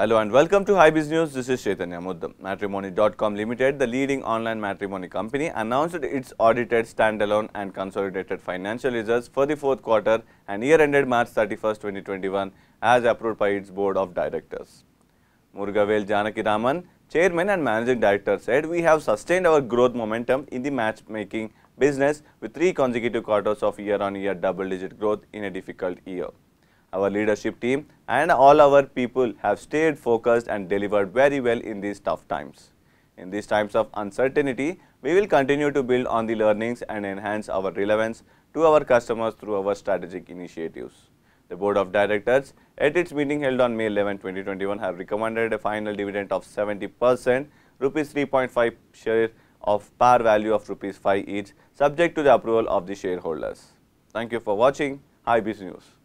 Hello and welcome to Business News. This is Chaitanya Muddam. Matrimony.com Limited, the leading online matrimony company, announced its audited standalone and consolidated financial results for the fourth quarter and year ended March 31, 2021, as approved by its board of directors. Murugavel Janakiraman, chairman and managing director, said, We have sustained our growth momentum in the matchmaking business with three consecutive quarters of year on year double digit growth in a difficult year our leadership team and all our people have stayed focused and delivered very well in these tough times. In these times of uncertainty, we will continue to build on the learnings and enhance our relevance to our customers through our strategic initiatives. The Board of Directors at its meeting held on May 11, 2021 have recommended a final dividend of 70 percent, rupees 3.5 share of par value of rupees 5 each subject to the approval of the shareholders. Thank you for watching. Hi News.